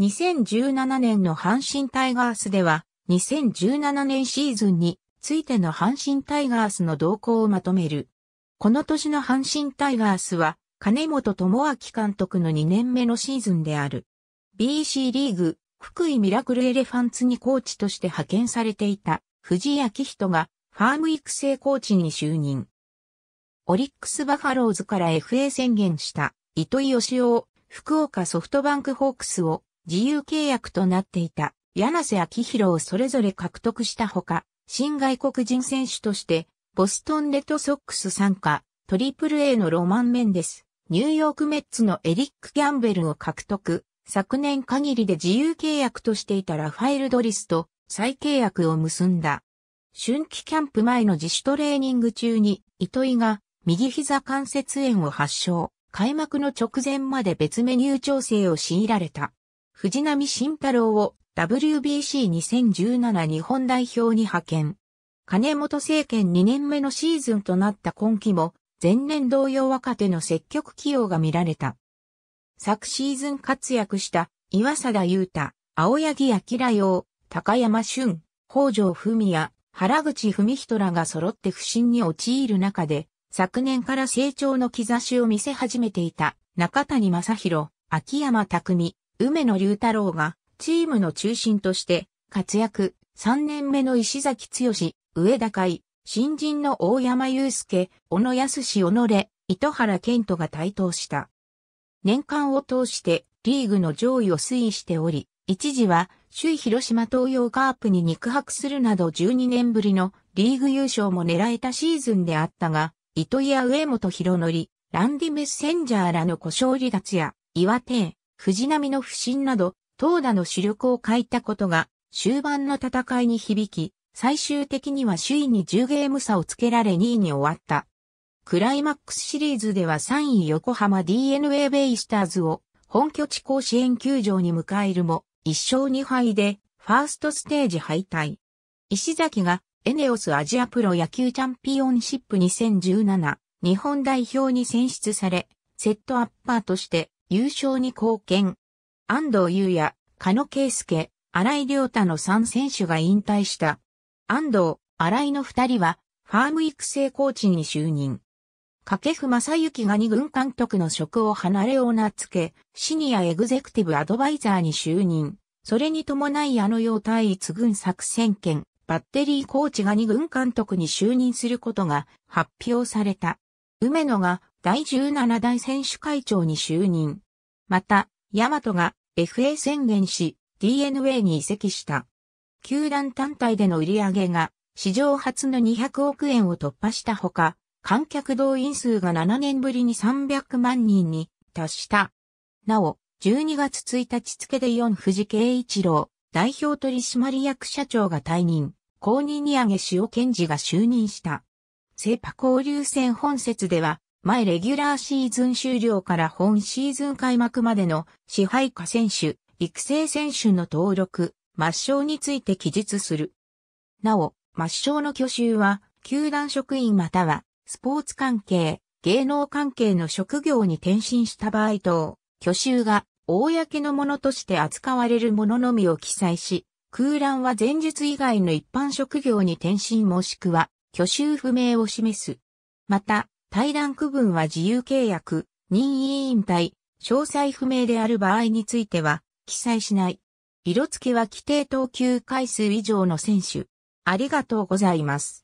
2017年の阪神タイガースでは、2017年シーズンについての阪神タイガースの動向をまとめる。この年の阪神タイガースは、金本智明監督の2年目のシーズンである。BC リーグ、福井ミラクルエレファンツにコーチとして派遣されていた藤井明人がファーム育成コーチに就任。オリックスバファローズから FA 宣言した糸井義雄、福岡ソフトバンクホークスを自由契約となっていた柳瀬昭弘をそれぞれ獲得したほか、新外国人選手として、ボストンレッドソックス参加、トリプル A のロマン・メンデス、ニューヨークメッツのエリック・ギャンベルを獲得、昨年限りで自由契約としていたラファエル・ドリスと再契約を結んだ。春季キャンプ前の自主トレーニング中に、糸井が右膝関節炎を発症、開幕の直前まで別メニュー調整を強いられた。藤波慎太郎を WBC2017 日本代表に派遣。金本政権2年目のシーズンとなった今季も、前年同様若手の積極起用が見られた。昨シーズン活躍した岩貞優太、青柳明洋、高山俊、北条文也、原口文人らが揃って不審に陥る中で、昨年から成長の兆しを見せ始めていた中谷正宏、秋山拓梅野龍太郎がチームの中心として活躍、3年目の石崎剛、上田海、新人の大山祐介、小野康史小野糸原健人が台頭した。年間を通してリーグの上位を推移しており、一時は首位広島東洋カープに肉薄するなど12年ぶりのリーグ優勝も狙えたシーズンであったが、糸井や上本博則、ランディ・メッセンジャーらの故障離脱や、岩手、藤波の不振など、投打の主力を欠いたことが、終盤の戦いに響き、最終的には首位に10ゲーム差をつけられ2位に終わった。クライマックスシリーズでは3位横浜 DNA ベイスターズを本拠地甲子園球場に迎えるも、1勝2敗でファーストステージ敗退。石崎がエネオスアジアプロ野球チャンピオンシップ2017日本代表に選出され、セットアッパーとして優勝に貢献。安藤優也、加野圭介、荒井良太の3選手が引退した。安藤、荒井の2人は、ファーム育成コーチに就任。掛布正幸が2軍監督の職を離れを名付け、シニアエグゼクティブアドバイザーに就任。それに伴いあの用対一軍作戦権、バッテリーコーチが2軍監督に就任することが発表された。梅野が第17代選手会長に就任。また、大和が FA 宣言し、DNA に移籍した。球団単体での売り上げが史上初の200億円を突破したほか、観客動員数が7年ぶりに300万人に達した。なお、12月1日付で4藤慶一郎、代表取締役社長が退任、後任に上げ塩検事が就任した。セーパ交流戦本節では、前レギュラーシーズン終了から本シーズン開幕までの支配下選手、育成選手の登録、抹消について記述する。なお、抹消の挙手は、球団職員または、スポーツ関係、芸能関係の職業に転身した場合等、挙手が、公のものとして扱われるもののみを記載し、空欄は前述以外の一般職業に転身もしくは、去就不明を示す。また、対談区分は自由契約、任意引退、詳細不明である場合については、記載しない。色付けは規定投球回数以上の選手。ありがとうございます。